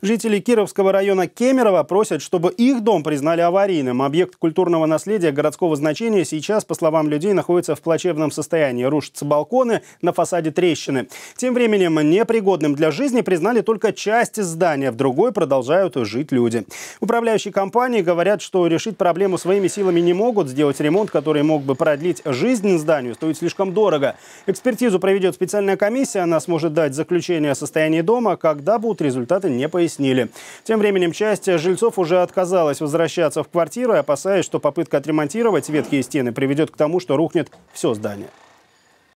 Жители Кировского района Кемерово просят, чтобы их дом признали аварийным. Объект культурного наследия городского значения сейчас, по словам людей, находится в плачевном состоянии. Рушатся балконы, на фасаде трещины. Тем временем непригодным для жизни признали только часть здания, в другой продолжают жить люди. Управляющие компании говорят, что решить проблему своими силами не могут. Сделать ремонт, который мог бы продлить жизнь зданию, стоит слишком дорого. Экспертизу проведет специальная комиссия. Она сможет дать заключение о состоянии дома, когда будут результаты не пояснены пояснили. Тем временем часть жильцов уже отказалась возвращаться в квартиру, опасаясь, что попытка отремонтировать ветхие стены приведет к тому, что рухнет все здание.